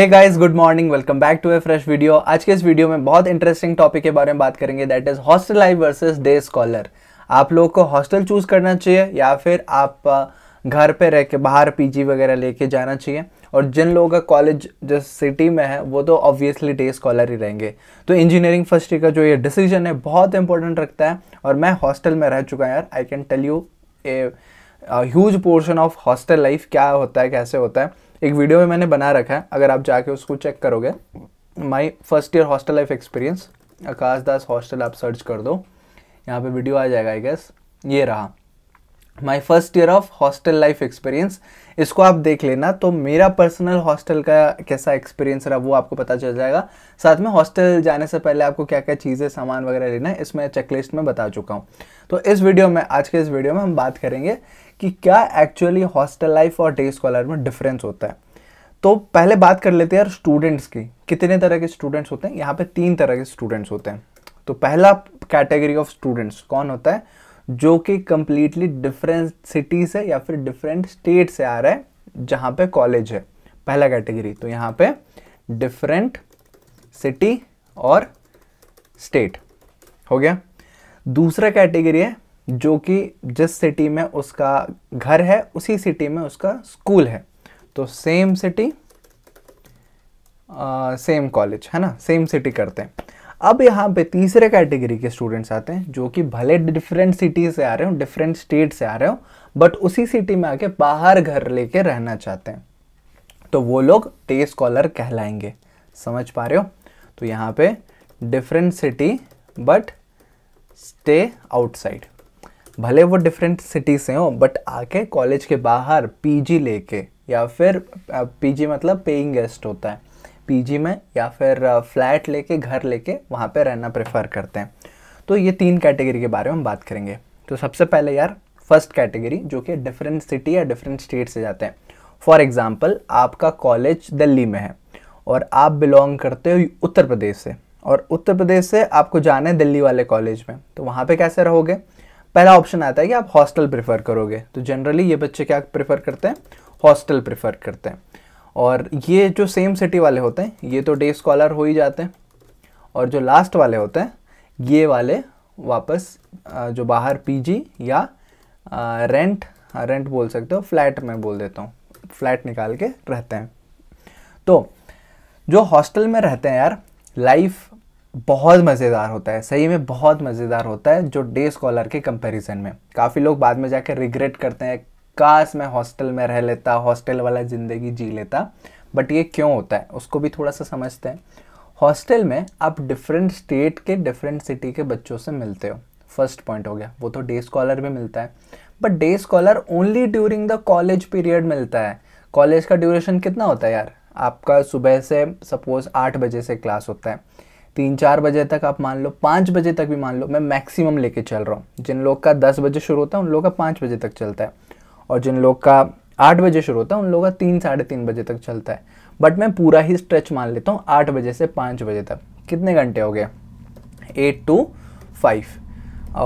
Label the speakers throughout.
Speaker 1: Hey guys good morning welcome back to a fresh video आज के इस video में बहुत इंटरेस्टिंग टॉपिक के बारे में बात करेंगे that is hostel life versus day scholar आप लोग को हॉस्टल चूज करना चाहिए या फिर आप घर पे रह के बाहर पीजी वगैरह लेके जाना चाहिए और जिन लोगों का कॉलेज जिस सिटी में है वो तो ऑब्वियसली डे स्कॉलर ही रहेंगे तो इंजीनियरिंग फर्स्ट ईयर का जो ये डिसीजन है बहुत इंपॉर्टेंट रखता है और मैं हॉस्टल में रह चुका यार I can tell you a huge portion of hostel life क्या होता है कैसे होता है एक वीडियो में मैंने बना रखा है अगर आप जाके उसको चेक करोगे my first year hostel life experience Akash Das hostel आप सर्च कर दो यहाँ पे वीडियो आ जाएगा आई गेस ये रहा my first year of hostel life experience इसको आप देख लेना तो मेरा पर्सनल हॉस्टल का कैसा एक्सपीरियंस रहा वो आपको पता चल जाएगा साथ में हॉस्टल जाने से पहले आपको क्या क्या चीज़ें सामान वगैरह लेना है इसमें चेकलिस्ट में बता चुका हूँ तो इस वीडियो में आज के इस वीडियो में हम बात करेंगे कि क्या एक्चुअली हॉस्टल लाइफ और डे स्कॉलर में डिफरेंस होता है तो पहले बात कर लेते हैं यार स्टूडेंट्स की कितने तरह के स्टूडेंट्स होते हैं यहाँ पे तीन तरह के स्टूडेंट्स होते हैं तो पहला कैटेगरी ऑफ स्टूडेंट्स कौन होता है जो कि कंप्लीटली डिफरेंट सिटी से या फिर डिफरेंट स्टेट से आ रहा है जहाँ पे कॉलेज है पहला कैटेगरी तो यहाँ पे डिफरेंट सिटी और स्टेट हो गया दूसरा कैटेगरी है जो कि जिस सिटी में उसका घर है उसी सिटी में उसका स्कूल है तो सेम सिटी सेम कॉलेज है ना सेम सिटी करते हैं अब यहाँ पे तीसरे कैटेगरी के स्टूडेंट्स आते हैं जो कि भले डिफरेंट सिटी से आ रहे हो डिफरेंट स्टेट से आ रहे हो बट उसी सिटी में आके बाहर घर लेके रहना चाहते हैं तो वो लोग टे स्कॉलर कहलाएंगे समझ पा रहे हो तो यहाँ पे different city but stay outside भले वो डिफरेंट सिटी से हो बट आके कॉलेज के बाहर पीजी लेके या फिर पीजी मतलब पेइंग गेस्ट होता है पीजी में या फिर फ्लैट लेके घर लेके वहाँ पे रहना प्रेफर करते हैं तो ये तीन कैटेगरी के बारे में हम बात करेंगे तो सबसे पहले यार फर्स्ट कैटेगरी जो कि डिफरेंट सिटी या डिफरेंट स्टेट से जाते हैं फॉर एग्ज़ाम्पल आपका कॉलेज दिल्ली में है और आप बिलोंग करते हो उत्तर प्रदेश से और उत्तर प्रदेश से आपको जाना है दिल्ली वाले कॉलेज में तो वहाँ पे कैसे रहोगे पहला ऑप्शन आता है कि आप हॉस्टल प्रेफर करोगे तो जनरली ये बच्चे क्या प्रेफर करते हैं हॉस्टल प्रेफर करते हैं और ये जो सेम सिटी वाले होते हैं ये तो डे स्कॉलर हो ही जाते हैं और जो लास्ट वाले होते हैं ये वाले वापस जो बाहर पीजी या रेंट रेंट बोल सकते हो फ्लैट में बोल देता हूँ फ्लैट निकाल के रहते हैं तो जो हॉस्टल में रहते हैं यार लाइफ बहुत मज़ेदार होता है सही में बहुत मज़ेदार होता है जो डे स्कॉलर के कंपैरिजन में काफ़ी लोग बाद में जाकर रिग्रेट करते हैं काश मैं हॉस्टल में रह लेता हॉस्टल वाला ज़िंदगी जी लेता बट ये क्यों होता है उसको भी थोड़ा सा समझते हैं हॉस्टल में आप डिफरेंट स्टेट के डिफरेंट सिटी के बच्चों से मिलते हो फर्स्ट पॉइंट हो गया वो तो डे स्कॉलर भी मिलता है but day scholar only during the college period मिलता है कॉलेज का ड्यूरेशन कितना होता है यार आपका सुबह से सपोज आठ बजे से क्लास होता है तीन चार बजे तक आप मान लो पाँच बजे तक भी मान लो मैं मैक्सिमम लेके चल रहा हूँ जिन लोग का दस बजे शुरू होता है उन लोग का पाँच बजे तक चलता है और जिन लोग का आठ बजे शुरू होता है उन लोग का तीन साढ़े तीन बजे तक चलता है बट मैं पूरा ही स्ट्रेच मान लेता हूँ आठ बजे से पाँच बजे तक कितने घंटे हो गए एट टू फाइव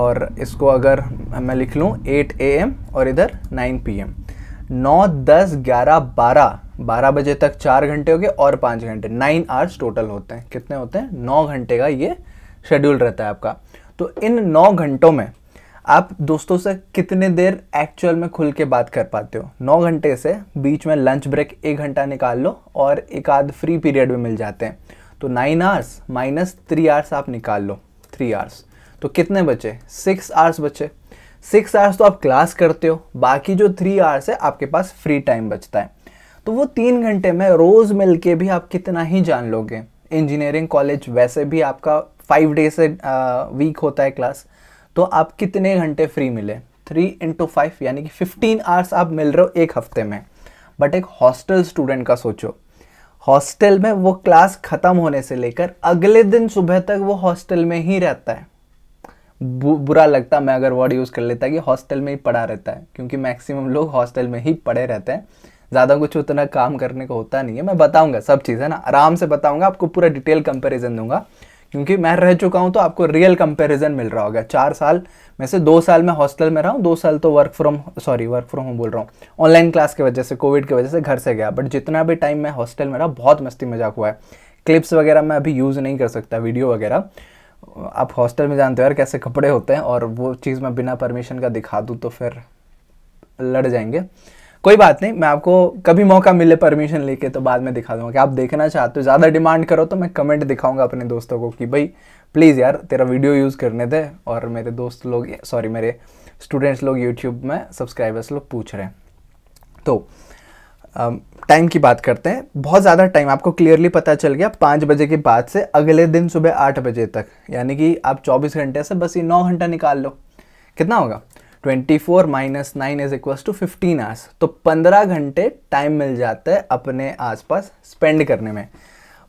Speaker 1: और इसको अगर मैं लिख लूँ एट ए एम और इधर नाइन पी एम नौ दस ग्यारह बारह बारह बजे तक चार घंटे हो गए और पाँच घंटे नाइन आवर्स टोटल होते हैं कितने होते हैं नौ घंटे का ये शेड्यूल रहता है आपका तो इन नौ घंटों में आप दोस्तों से कितने देर एक्चुअल में खुल के बात कर पाते हो नौ घंटे से बीच में लंच ब्रेक एक घंटा निकाल लो और एक आध फ्री पीरियड में मिल जाते हैं तो nine hours minus three hours आप निकाल लो थ्री आवर्स तो कितने बचे सिक्स आवर्स बचे सिक्स आवर्स तो आप क्लास करते हो बाकी जो थ्री आवर्स है आपके पास फ्री टाइम बचता है तो वो तीन घंटे में रोज़ मिल के भी आप कितना ही जान लोगे इंजीनियरिंग कॉलेज वैसे भी आपका फाइव डे से वीक होता है क्लास तो आप कितने घंटे फ्री मिले थ्री इंटू फाइव यानी कि फिफ्टीन आवर्स आप मिल रहे हो एक हफ्ते में बट एक हॉस्टल स्टूडेंट का सोचो हॉस्टल में वो क्लास ख़त्म होने से लेकर अगले दिन सुबह तक वो हॉस्टल में ही रहता है बु, बुरा लगता मैं अगर वर्ड यूज़ कर लेता कि हॉस्टल में ही पढ़ा रहता है क्योंकि मैक्सिमम लोग हॉस्टल में ही पढ़े रहते हैं ज़्यादा कुछ उतना काम करने को होता नहीं है मैं बताऊँगा सब चीज़ है ना आराम से बताऊँगा आपको पूरा डिटेल कंपेरिजन दूंगा क्योंकि मैं रह चुका हूँ तो आपको रियल कंपेरिजन मिल रहा होगा चार साल में से दो साल मैं हॉस्टल में रहा हूँ दो साल तो work from sorry work from home बोल रहा हूँ ऑनलाइन क्लास की वजह से कोविड की वजह से घर से गया बट जितना भी टाइम मैं हॉस्टल में रहा बहुत मस्ती मजाक हुआ है क्लिप्स वगैरह मैं अभी यूज़ नहीं कर सकता वीडियो वगैरह आप हॉस्टल में जानते हो यार कैसे कपड़े होते हैं और वो चीज़ मैं बिना परमिशन का दिखा दूँ तो फिर लड़ जाएंगे कोई बात नहीं मैं आपको कभी मौका मिले परमिशन लेके तो बाद में दिखा दूंगा कि आप देखना चाहते हो ज़्यादा डिमांड करो तो मैं कमेंट दिखाऊंगा अपने दोस्तों को कि भाई प्लीज़ यार तेरा वीडियो यूज़ करने दे और मेरे दोस्त लोग सॉरी मेरे स्टूडेंट्स लोग यूट्यूब में सब्सक्राइबर्स लोग पूछ रहे हैं तो टाइम की बात करते हैं बहुत ज़्यादा टाइम आपको क्लियरली पता चल गया पाँच बजे के बाद से अगले दिन सुबह आठ बजे तक यानी कि आप चौबीस घंटे से बस ये नौ घंटा निकाल लो कितना होगा twenty four minus nine is equals to fifteen hours तो पंद्रह घंटे टाइम मिल जाता है अपने आसपास स्पेंड करने में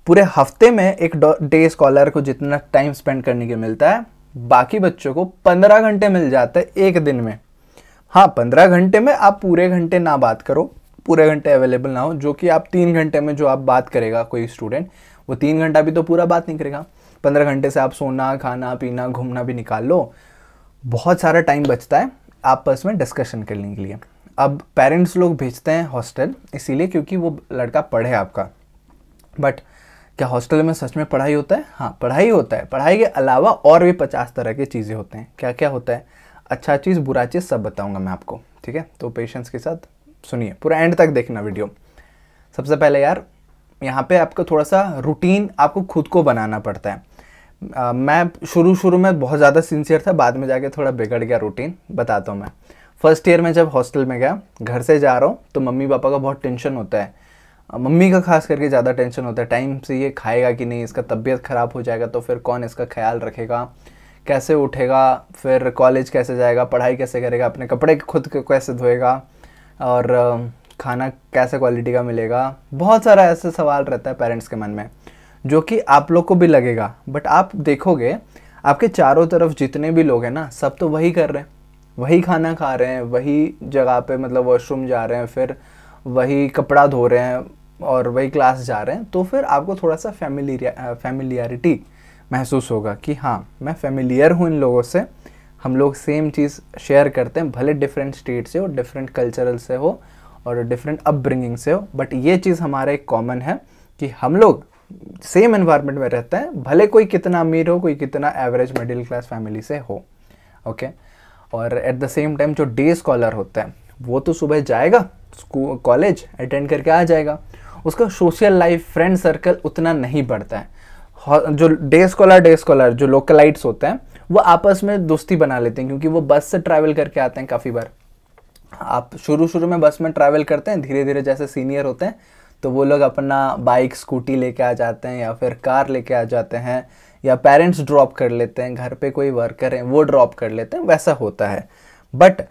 Speaker 1: पूरे हफ्ते में एक डे स्कॉलर को जितना टाइम स्पेंड करने के मिलता है बाकी बच्चों को पंद्रह घंटे मिल जाते हैं एक दिन में हाँ पंद्रह घंटे में आप पूरे घंटे ना बात करो पूरे घंटे अवेलेबल ना हो जो कि आप तीन घंटे में जो आप बात करेगा कोई स्टूडेंट वो तीन घंटा भी तो पूरा बात नहीं करेगा पंद्रह घंटे से आप सोना खाना पीना घूमना भी निकाल लो बहुत सारा टाइम बचता है आपस में डिस्कशन करने के लिए अब पेरेंट्स लोग भेजते हैं हॉस्टल इसीलिए क्योंकि वो लड़का पढ़े आपका बट क्या हॉस्टल में सच में पढ़ाई होता है हाँ पढ़ाई होता है पढ़ाई के अलावा और भी पचास तरह की चीज़ें होते हैं क्या क्या होता है अच्छा चीज़ बुरा चीज़ सब बताऊँगा मैं आपको ठीक है तो पेशेंस के साथ सुनिए पूरा एंड तक देखना वीडियो सबसे पहले यार यहाँ पे आपको थोड़ा सा रूटीन आपको खुद को बनाना पड़ता है आ, मैं शुरू शुरू में बहुत ज़्यादा सिंसियर था बाद में जाके थोड़ा बिगड़ गया रूटीन बताता हूँ मैं फर्स्ट ईयर में जब हॉस्टल में गया घर से जा रहा हूँ तो मम्मी पापा का बहुत टेंशन होता है मम्मी का खास करके ज़्यादा टेंशन होता है टाइम से ये खाएगा कि नहीं इसका तबीयत ख़राब हो जाएगा तो फिर कौन इसका ख्याल रखेगा कैसे उठेगा फिर कॉलेज कैसे जाएगा पढ़ाई कैसे करेगा अपने कपड़े खुद कैसे धोएगा और खाना कैसे क्वालिटी का मिलेगा बहुत सारा ऐसे सवाल रहता है पेरेंट्स के मन में जो कि आप लोग को भी लगेगा बट आप देखोगे आपके चारों तरफ जितने भी लोग हैं ना सब तो वही कर रहे हैं वही खाना खा रहे हैं वही जगह पे मतलब वॉशरूम जा रहे हैं फिर वही कपड़ा धो रहे हैं और वही क्लास जा रहे हैं तो फिर आपको थोड़ा सा फैमिली फैमिलियरिटी महसूस होगा कि हाँ मैं फैमिलियर हूँ इन लोगों से हम लोग सेम चीज़ शेयर करते हैं भले डिफरेंट स्टेट से हो डिफरेंट कल्चरल से हो और डिफरेंट अपब्रिंगिंग से हो बट ये चीज़ हमारा एक कॉमन है कि हम लोग सेम एनवायरनमेंट में रहता है भले कोई कितना अमीर हो कोई कितना एवरेज मिडिल क्लास फैमिली से हो ओके और एट द सेम टाइम जो डे स्कॉलर होता है वो तो सुबह जाएगा स्कूल कॉलेज अटेंड करके आ जाएगा उसका सोशल लाइफ फ्रेंड सर्कल उतना नहीं बढ़ता है जो डे स्कॉलर डे स्कॉलर जो लोकलाइट्स होते हैं वो आपस में दोस्ती बना लेते हैं क्योंकि वो बस से ट्रैवल करके आते हैं काफ़ी बार आप शुरू शुरू में बस में ट्रैवल करते हैं धीरे धीरे जैसे सीनियर होते हैं तो वो लोग अपना बाइक स्कूटी लेके आ जाते हैं या फिर कार लेके आ जाते हैं या पेरेंट्स ड्रॉप कर लेते हैं घर पे कोई वर्कर है वो ड्रॉप कर लेते हैं वैसा होता है बट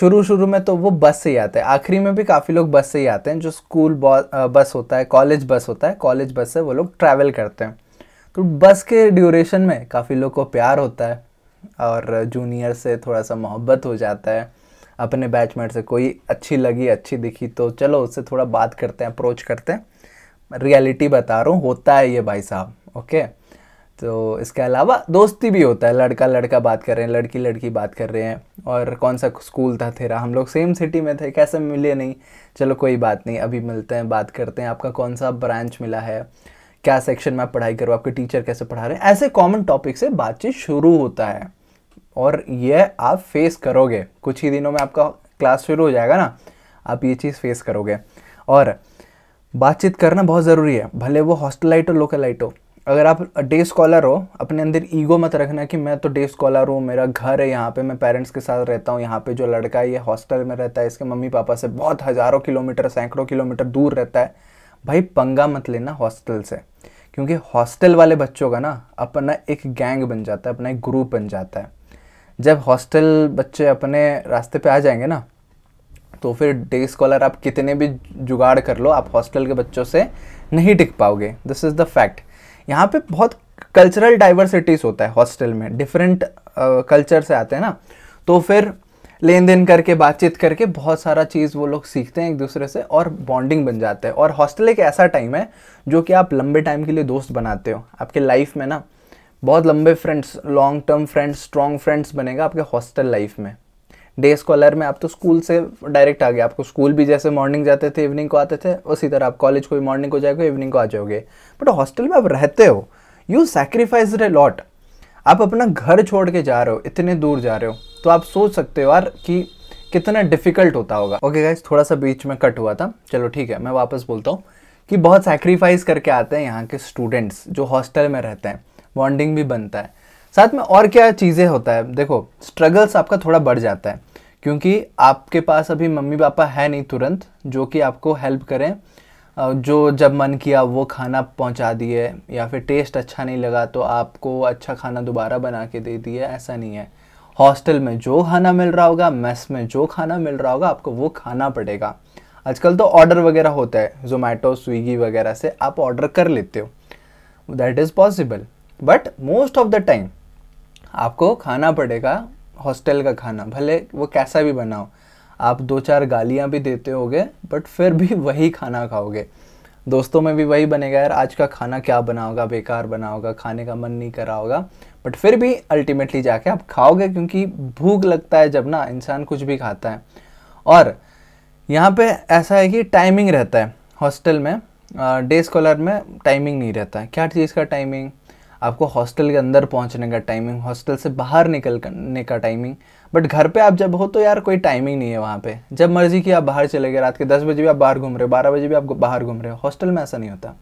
Speaker 1: शुरू शुरू में तो वो बस से ही आते हैं आखिरी में भी काफ़ी लोग बस से ही आते हैं जो स्कूल बस होता है कॉलेज बस होता है कॉलेज बस से वो लोग ट्रैवल करते हैं तो बस के ड्यूरेशन में काफ़ी लोग को प्यार होता है और जूनियर से थोड़ा सा मोहब्बत हो जाता है अपने बैचमेट से कोई अच्छी लगी अच्छी दिखी तो चलो उससे थोड़ा बात करते हैं अप्रोच करते हैं रियलिटी बता रहा हूँ होता है ये भाई साहब ओके तो इसके अलावा दोस्ती भी होता है लड़का लड़का बात कर रहे हैं लड़की लड़की बात कर रहे हैं और कौन सा स्कूल था तेरा हम लोग सेम सिटी में थे कैसे मिले नहीं चलो कोई बात नहीं अभी मिलते हैं बात करते हैं आपका कौन सा ब्रांच मिला है क्या सेक्शन में आप पढ़ाई करो आपके टीचर कैसे पढ़ा रहे हैं ऐसे कॉमन टॉपिक से बातचीत शुरू होता है और यह आप फेस करोगे कुछ ही दिनों में आपका क्लास शुरू हो जाएगा ना आप ये चीज़ फेस करोगे और बातचीत करना बहुत ज़रूरी है भले वो हॉस्टलाइट हो लोकलाइट हो अगर आप डे स्कॉलर हो अपने अंदर ईगो मत रखना कि मैं तो डे स्कॉलर हूँ मेरा घर है यहाँ पे मैं पेरेंट्स के साथ रहता हूँ यहाँ पे जो लड़का है ये हॉस्टल में रहता है इसके मम्मी पापा से बहुत हज़ारों किलोमीटर सैकड़ों किलोमीटर दूर रहता है भाई पंगा मत लेना हॉस्टल से क्योंकि हॉस्टल वाले बच्चों का ना अपना एक गैंग बन जाता है अपना एक ग्रुप बन जाता है जब हॉस्टल बच्चे अपने रास्ते पे आ जाएंगे ना तो फिर डे स्कॉलर आप कितने भी जुगाड़ कर लो आप हॉस्टल के बच्चों से नहीं टिक पाओगे दिस इज़ द फैक्ट यहाँ पे बहुत कल्चरल डाइवर्सिटीज़ होता है हॉस्टल में डिफरेंट कल्चर से आते हैं ना तो फिर लेन देन करके बातचीत करके बहुत सारा चीज़ वो लोग सीखते हैं एक दूसरे से और बॉन्डिंग बन जाते हैं और हॉस्टल एक ऐसा टाइम है जो कि आप लंबे टाइम के लिए दोस्त बनाते हो आपके लाइफ में ना बहुत लंबे friends long term friends strong friends बनेगा आपके हॉस्टल लाइफ में डे स्कॉलर में आप तो स्कूल से डायरेक्ट आ गए आपको स्कूल भी जैसे मॉर्निंग जाते थे इवनिंग को आते थे उसी तरह आप कॉलेज को मॉर्निंग को जाएगा इवनिंग को आ जाओगे बट हॉस्टल में आप रहते हो यू सेक्रीफाइस ए लॉट आप अपना घर छोड़ के जा रहे हो इतने दूर जा रहे हो तो आप सोच सकते हो यार कि कितना डिफिकल्ट होता होगा ओके okay गाइज थोड़ा सा बीच में कट हुआ था चलो ठीक है मैं वापस बोलता हूँ कि बहुत सेक्रीफाइस करके आते हैं यहाँ के स्टूडेंट्स जो हॉस्टल में रहते हैं बॉन्डिंग भी बनता है साथ में और क्या चीज़ें होता है देखो स्ट्रगल्स आपका थोड़ा बढ़ जाता है क्योंकि आपके पास अभी मम्मी पापा है नहीं तुरंत जो कि आपको हेल्प करें जो जब मन किया वो खाना पहुंचा दिए या फिर टेस्ट अच्छा नहीं लगा तो आपको अच्छा खाना दोबारा बना के दे दिए ऐसा नहीं है हॉस्टल में जो खाना मिल रहा होगा मेस में जो खाना मिल रहा होगा आपको वो खाना पड़ेगा आजकल तो ऑर्डर वगैरह होता है जोमेटो स्विगी वगैरह से आप ऑर्डर कर लेते हो that is possible but most of the time आपको खाना पड़ेगा हॉस्टल का खाना भले वो कैसा भी बनाओ आप दो चार गालियाँ भी देते होगे बट फिर भी वही खाना खाओगे दोस्तों में भी वही बनेगा यार आज का खाना क्या बनाओगा बेकार बना होगा खाने का मन नहीं करा होगा बट फिर भी अल्टीमेटली जाके आप खाओगे क्योंकि भूख लगता है जब ना इंसान कुछ भी खाता है और यहाँ पे ऐसा है कि टाइमिंग रहता है हॉस्टल में डे स्कॉलर में टाइमिंग नहीं रहता है क्या चीज़ का टाइमिंग आपको हॉस्टल के अंदर पहुंचने का टाइमिंग हॉस्टल से बाहर निकल करने का टाइमिंग बट घर पे आप जब हो तो यार कोई टाइमिंग नहीं है वहाँ पे जब मर्जी की आप बाहर चले गए रात के दस बजे भी आप बाहर घूम रहे हो बारह बजे भी आप बाहर घूम रहे हो हॉस्टल में ऐसा नहीं होता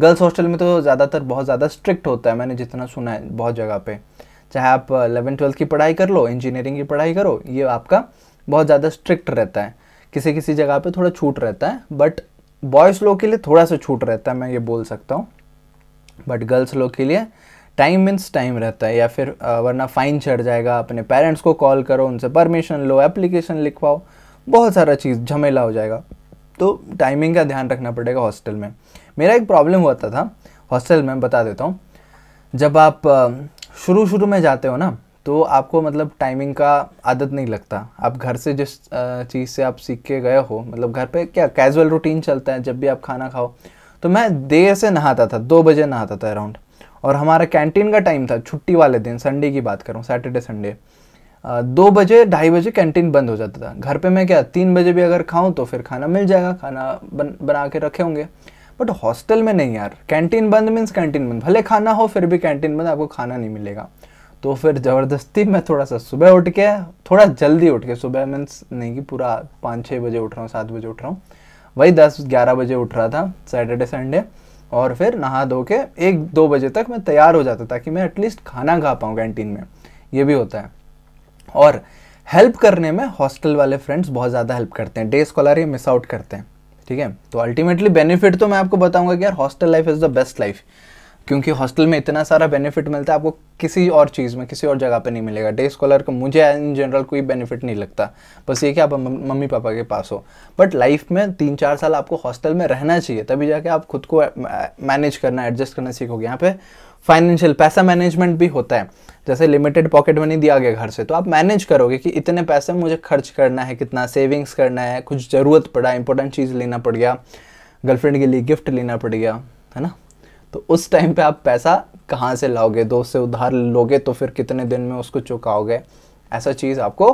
Speaker 1: गर्ल्स हॉस्टल में तो ज़्यादातर बहुत ज़्यादा स्ट्रिक्ट होता है मैंने जितना सुना है बहुत जगह पर चाहे आप इलेवन ट्वेल्थ की पढ़ाई कर लो इंजीनियरिंग की पढ़ाई करो ये आपका बहुत ज़्यादा स्ट्रिक्ट रहता है किसी किसी जगह पे थोड़ा छूट रहता है बट बॉयज़ लोग के लिए थोड़ा सा छूट रहता है मैं ये बोल सकता हूँ बट गर्ल्स लोग के लिए टाइम मीन्स टाइम रहता है या फिर वरना फ़ाइन चढ़ जाएगा अपने पेरेंट्स को कॉल करो उनसे परमिशन लो एप्लीकेशन लिखवाओ बहुत सारा चीज़ झमेला हो जाएगा तो टाइमिंग का ध्यान रखना पड़ेगा हॉस्टल में मेरा एक प्रॉब्लम होता था हॉस्टल में बता देता हूँ जब आप शुरू शुरू में जाते हो ना तो आपको मतलब टाइमिंग का आदत नहीं लगता आप घर से जिस चीज़ से आप सीख के गए हो मतलब घर पे क्या कैजुअल रूटीन चलता है जब भी आप खाना खाओ तो मैं देर से नहाता था दो बजे नहाता था अराउंड और हमारा कैंटीन का टाइम था छुट्टी वाले दिन संडे की बात करूँ सैटरडे संडे दो बजे ढाई बजे कैंटीन बंद हो जाता था घर पे मैं क्या तीन बजे भी अगर खाऊं तो फिर खाना मिल जाएगा खाना बन बना के रखे होंगे बट हॉस्टल में नहीं यार कैंटीन बंद मीन्स कैंटीन बंद भले खाना हो फिर भी कैंटीन बंद आपको खाना नहीं मिलेगा तो फिर ज़बरदस्ती मैं थोड़ा सा सुबह उठ के थोड़ा जल्दी उठ के सुबह मीन्स नहीं कि पूरा पाँच छः बजे उठ रहा हूँ सात बजे उठ रहा हूँ वही दस ग्यारह बजे उठ रहा था सैटरडे संडे और फिर नहा धो के एक दो बजे तक मैं तैयार हो जाता ताकि मैं एटलीस्ट खाना खा पाऊँ कैंटीन में ये भी होता है और हेल्प करने में हॉस्टल वाले फ्रेंड्स बहुत ज़्यादा हेल्प करते हैं डे स्कॉलर ये मिस आउट करते हैं ठीक है तो अल्टीमेटली बेनिफिट तो मैं आपको बताऊंगा कि यार hostel life is the best life क्योंकि हॉस्टल में इतना सारा बेनिफिट मिलता है आपको किसी और चीज़ में किसी और जगह पर नहीं मिलेगा डे स्कॉलर का मुझे इन जनरल कोई बेनिफिट नहीं लगता बस ये कि आप मम्मी पापा के पास हो बट लाइफ में तीन चार साल आपको हॉस्टल में रहना चाहिए तभी जाके आप खुद को मैनेज करना एडजस्ट करना सीखोगे यहाँ पे फाइनेंशियल पैसा मैनेजमेंट भी होता है जैसे लिमिटेड पॉकेट मनी दिया गया घर से तो आप मैनेज करोगे कि इतने पैसे मुझे खर्च करना है कितना सेविंग्स करना है कुछ ज़रूरत पड़ा इंपॉर्टेंट चीज़ लेना पड़ गया गर्लफ्रेंड के लिए गिफ्ट लेना पड़ गया है ना तो उस टाइम पे आप पैसा कहाँ से लाओगे दोस्त से उधार लोगे तो फिर कितने दिन में उसको चुकाओगे ऐसा चीज़ आपको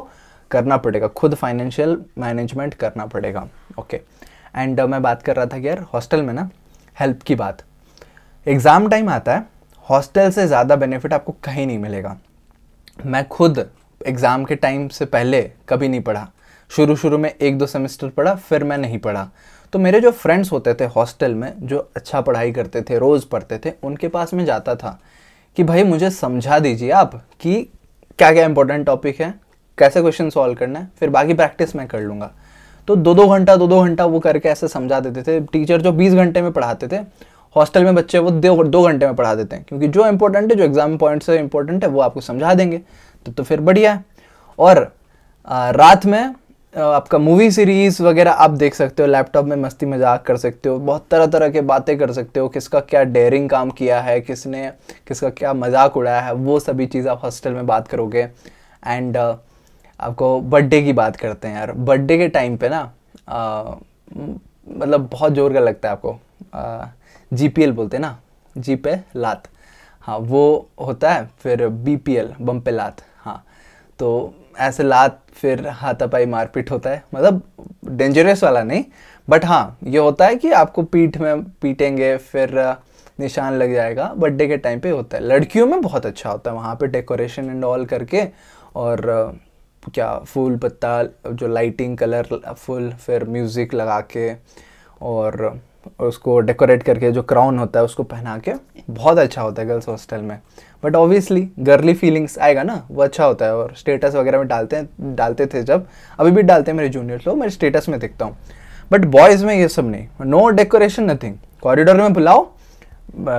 Speaker 1: करना पड़ेगा खुद फाइनेंशियल मैनेजमेंट करना पड़ेगा ओके एंड uh, मैं बात कर रहा था कि यार हॉस्टल में ना हेल्प की बात एग्ज़ाम टाइम आता है हॉस्टल से ज़्यादा बेनिफिट आपको कहीं नहीं मिलेगा मैं खुद एग्ज़ाम के टाइम से पहले कभी नहीं पढ़ा शुरू शुरू में एक दो सेमेस्टर पढ़ा फिर मैं नहीं पढ़ा तो मेरे जो फ्रेंड्स होते थे हॉस्टल में जो अच्छा पढ़ाई करते थे रोज़ पढ़ते थे उनके पास मैं जाता था कि भाई मुझे समझा दीजिए आप कि क्या क्या इंपॉर्टेंट टॉपिक है कैसे क्वेश्चन सॉल्व करना है फिर बाकी प्रैक्टिस मैं कर लूँगा तो दो दो घंटा दो दो घंटा वो करके ऐसे समझा देते थे टीचर जो बीस घंटे में पढ़ाते थे हॉस्टल में बच्चे वो दो दो घंटे में पढ़ा देते हैं क्योंकि जो इंपॉर्टेंट है जो एग्जाम पॉइंट से इंपॉर्टेंट है वो आपको समझा देंगे तो तो फिर बढ़िया है और आ, रात में आपका मूवी सीरीज़ वगैरह आप देख सकते हो लैपटॉप में मस्ती मजाक कर सकते हो बहुत तरह तरह के बातें कर सकते हो किसका क्या डेयरिंग काम किया है किसने किसका क्या मजाक उड़ाया है वो सभी चीज़ आप हॉस्टल में बात करोगे एंड uh, आपको बर्थडे की बात करते हैं यार बर्थडे के टाइम पे ना uh, मतलब बहुत जोर का लगता है आपको जी पी एल बोलते हैं ना जी पे लात हाँ वो होता है फिर बी पी एल बम पे लात हाँ तो ऐसे लात फिर हाथापाई मारपीट होता है मतलब डेंजरस वाला नहीं बट हाँ ये होता है कि आपको पीठ में पीटेंगे फिर निशान लग जाएगा बर्थडे के टाइम पे होता है लड़कियों में बहुत अच्छा होता है वहाँ पे डेकोरेशन एंड ऑल करके और क्या फूल पत्ता जो लाइटिंग कलर फुल फिर म्यूज़िक लगा के और उसको डेकोरेट करके जो क्राउन होता है उसको पहना के बहुत अच्छा होता है गर्ल्स हॉस्टल में बट ऑब्वियसली गर्ली फीलिंग्स आएगा ना वो अच्छा होता है और स्टेटस वगैरह में डालते हैं डालते थे जब अभी भी डालते हैं मेरे जूनियर्स लोग मेरे स्टेटस में देखता हूँ बट बॉयज़ में ये सब नहीं नो डेकोरेशन नथिंग कॉरिडोर में बुलाओ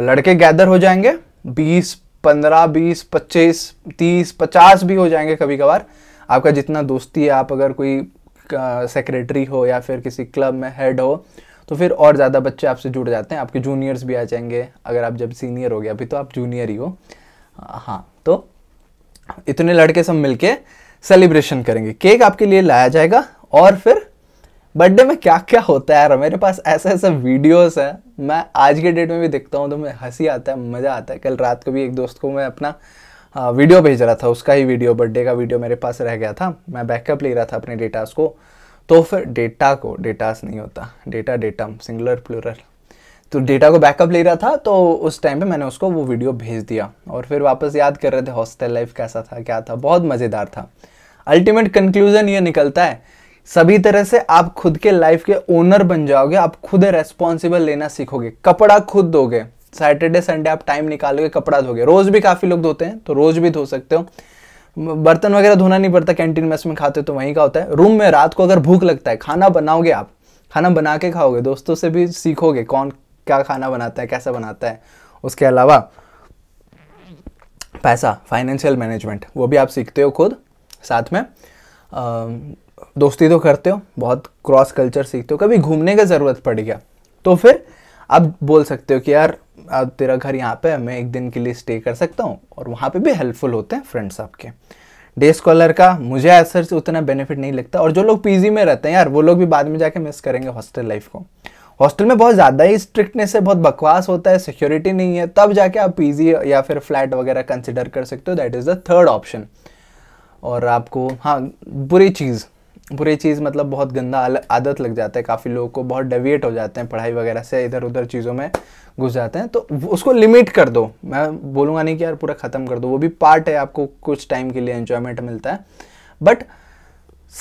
Speaker 1: लड़के गैदर हो जाएंगे बीस पंद्रह बीस पच्चीस तीस पचास भी हो जाएंगे कभी कभार आपका जितना दोस्ती है आप अगर कोई सेक्रेटरी हो या फिर किसी क्लब में हेड हो तो फिर और ज़्यादा बच्चे आपसे जुड़ जाते हैं आपके जूनियर्स भी आ जाएंगे अगर आप जब सीनियर हो गए अभी तो आप जूनियर ही हो हाँ तो इतने लड़के सब मिलके सेलिब्रेशन करेंगे केक आपके लिए लाया जाएगा और फिर बर्थडे में क्या क्या होता है यार मेरे पास ऐसे ऐसे वीडियोस हैं मैं आज के डेट में भी देखता हूँ तो मैं हंसी आता है मज़ा आता है कल रात को भी एक दोस्त को मैं अपना वीडियो हाँ, भेज रहा था उसका ही वीडियो बर्थडे का वीडियो मेरे पास रह गया था मैं बैकअप ले रहा था अपने डेटास को तो फिर डेटा को डेटास नहीं होता डेटा डेटम सिंगुलर प्लूरल तो डेटा को बैकअप ले रहा था तो उस टाइम पे मैंने उसको वो वीडियो भेज दिया और फिर वापस याद कर रहे थे हॉस्टल लाइफ कैसा था क्या था बहुत मज़ेदार था अल्टीमेट कंक्लूज़न ये निकलता है सभी तरह से आप खुद के लाइफ के ओनर बन जाओगे आप खुद रेस्पॉन्सिबल लेना सीखोगे कपड़ा खुद दोगे सैटरडे संडे आप टाइम निकालोगे कपड़ा धोगे रोज़ भी काफ़ी लोग धोते हैं तो रोज़ भी धो सकते हो बर्तन वगैरह धोना नहीं पड़ता कैंटीन में इसमें खाते हो तो वहीं का होता है रूम में रात को अगर भूख लगता है खाना बनाओगे आप खाना बना के खाओगे दोस्तों से भी सीखोगे कौन क्या खाना बनाता है कैसा बनाता है उसके अलावा पैसा फाइनेंशियल मैनेजमेंट वो भी आप सीखते हो खुद साथ में आ, दोस्ती तो करते हो बहुत क्रॉस कल्चर सीखते हो कभी घूमने का ज़रूरत पड़ गया तो फिर आप बोल सकते हो कि यार अब तेरा घर यहाँ पे मैं एक दिन के लिए स्टे कर सकता हूँ और वहाँ पे भी हेल्पफुल होते हैं फ्रेंड्स आपके डे स्कॉलर का मुझे ऐसा उतना बेनिफिट नहीं लगता और जो लोग पीजी में रहते हैं यार वो लोग भी बाद में जाके मिस करेंगे हॉस्टल लाइफ को हॉस्टल में बहुत ज़्यादा ही स्ट्रिक्टनेस है बहुत बकवास होता है सिक्योरिटी नहीं है तब जाके आप पीजी या फिर फ्लैट वगैरह कंसिडर कर सकते हो that is the third option और आपको हाँ बुरी चीज़ बुरी चीज़ मतलब बहुत गंदा आदत लग जाता है काफ़ी लोगों को बहुत डेविएट हो जाते हैं पढ़ाई वगैरह से इधर उधर चीज़ों में घुस जाते हैं तो उसको लिमिट कर दो मैं बोलूँगा नहीं कि यार पूरा ख़त्म कर दो वो भी पार्ट है आपको कुछ टाइम के लिए एन्जॉयमेंट मिलता है बट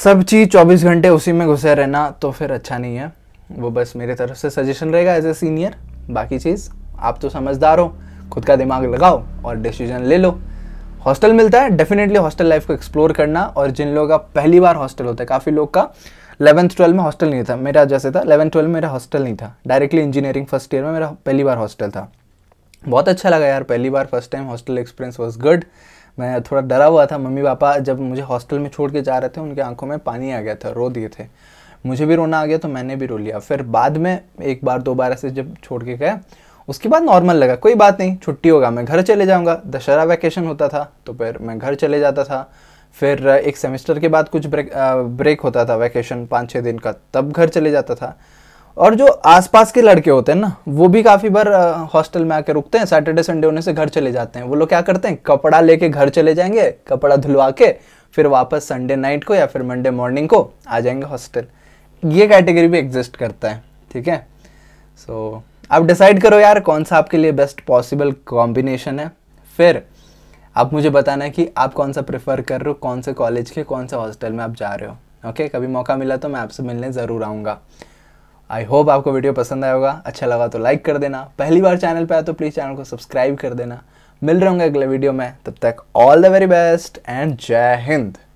Speaker 1: सब चीज़ चौबीस घंटे उसी में घुसे रहना तो फिर अच्छा नहीं है वो बस मेरे तरफ से सजेशन रहेगा एज ए सीनियर बाकी चीज़ आप तो समझदार हो खुद का दिमाग लगाओ और डिसीजन ले लो हॉस्टल मिलता है डेफिनेटली हॉस्टल लाइफ को एक्सप्लोर करना और जिन लोगों का पहली बार हॉस्टल होता है काफ़ी लोग का इलेवंथ ट्वेल्व में हॉस्टल नहीं था मेरा जैसे था इलेवंथ ट्वेल्व में मेरा हॉस्टल नहीं था डायरेक्टली इंजीनियरिंग फर्स्ट ईयर में मेरा पहली बार हॉस्टल था बहुत अच्छा लगा यार पहली बार first time hostel experience was good मैं थोड़ा डरा हुआ था मम्मी पापा जब मुझे हॉस्टल में छोड़ के जा रहे थे उनके आंखों में पानी आ गया था रो दिए थे मुझे भी रोना आ गया तो मैंने भी रो लिया फिर बाद में एक बार दो बार ऐसे जब छोड़ के गया उसके बाद नॉर्मल लगा कोई बात नहीं छुट्टी होगा मैं घर चले जाऊँगा दशहरा वैकेशन होता था तो फिर मैं घर चले जाता था फिर एक सेमेस्टर के बाद कुछ ब्रेक आ, ब्रेक होता था वैकेशन पाँच छः दिन का तब घर चले जाता था और जो आसपास के लड़के होते हैं ना वो भी काफ़ी बार हॉस्टल में आकर रुकते हैं सैटरडे संडे होने से घर चले जाते हैं वो लोग क्या करते हैं कपड़ा लेके घर चले जाएंगे कपड़ा धुलवा के फिर वापस संडे नाइट को या फिर मंडे मॉर्निंग को आ जाएंगे हॉस्टल ये कैटेगरी भी एग्जिस्ट करता है ठीक है सो so, आप डिसाइड करो यार कौन सा आपके लिए बेस्ट पॉसिबल कॉम्बिनेशन है फिर आप मुझे बताना है कि आप कौन सा प्रेफर कर रहे हो कौन से कॉलेज के कौन से हॉस्टल में आप जा रहे हो ओके okay? कभी मौका मिला तो मैं आपसे मिलने ज़रूर आऊँगा आई होप आपको वीडियो पसंद आया होगा अच्छा लगा तो लाइक कर देना पहली बार चैनल पर आया तो प्लीज़ चैनल को सब्सक्राइब कर देना मिल रहा हूँ अगले वीडियो में तब तक all the very best and Jai Hind